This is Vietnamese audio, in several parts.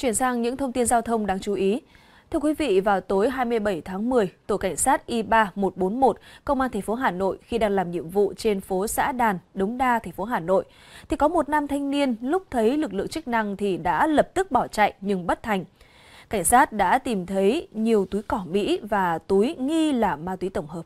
Chuyển sang những thông tin giao thông đáng chú ý. Thưa quý vị, vào tối 27 tháng 10, tổ cảnh sát Y3141, công an thành phố Hà Nội khi đang làm nhiệm vụ trên phố Xã Đàn, Đống Đa, thành phố Hà Nội thì có một nam thanh niên lúc thấy lực lượng chức năng thì đã lập tức bỏ chạy nhưng bất thành. Cảnh sát đã tìm thấy nhiều túi cỏ Mỹ và túi nghi là ma túy tổng hợp.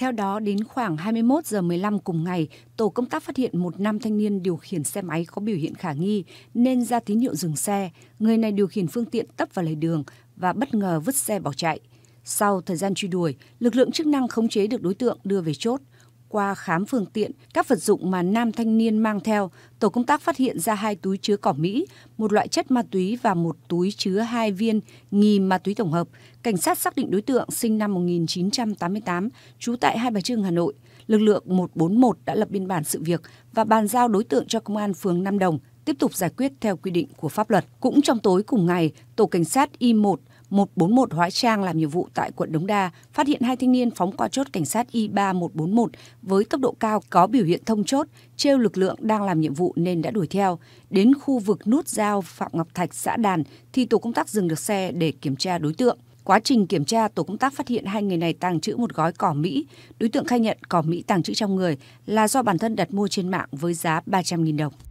Theo đó, đến khoảng 21 giờ 15 cùng ngày, tổ công tác phát hiện một nam thanh niên điều khiển xe máy có biểu hiện khả nghi nên ra tín hiệu dừng xe. Người này điều khiển phương tiện tấp vào lề đường và bất ngờ vứt xe bỏ chạy. Sau thời gian truy đuổi, lực lượng chức năng khống chế được đối tượng đưa về chốt – qua khám phương tiện, các vật dụng mà nam thanh niên mang theo, tổ công tác phát hiện ra hai túi chứa cỏ Mỹ, một loại chất ma túy và một túi chứa hai viên nghi ma túy tổng hợp. Cảnh sát xác định đối tượng sinh năm 1988, trú tại Hai Bà Trưng, Hà Nội. Lực lượng 141 đã lập biên bản sự việc và bàn giao đối tượng cho công an phường Nam Đồng tiếp tục giải quyết theo quy định của pháp luật. Cũng trong tối cùng ngày, Tổ Cảnh sát Y1 141 Hóa Trang làm nhiệm vụ tại quận Đống Đa, phát hiện hai thanh niên phóng qua chốt cảnh sát Y3141 với tốc độ cao có biểu hiện thông chốt, trêu lực lượng đang làm nhiệm vụ nên đã đuổi theo. Đến khu vực nút giao Phạm Ngọc Thạch, xã Đàn thì tổ công tác dừng được xe để kiểm tra đối tượng. Quá trình kiểm tra, tổ công tác phát hiện hai người này tàng trữ một gói cỏ Mỹ. Đối tượng khai nhận cỏ Mỹ tàng trữ trong người là do bản thân đặt mua trên mạng với giá 300.000 đồng.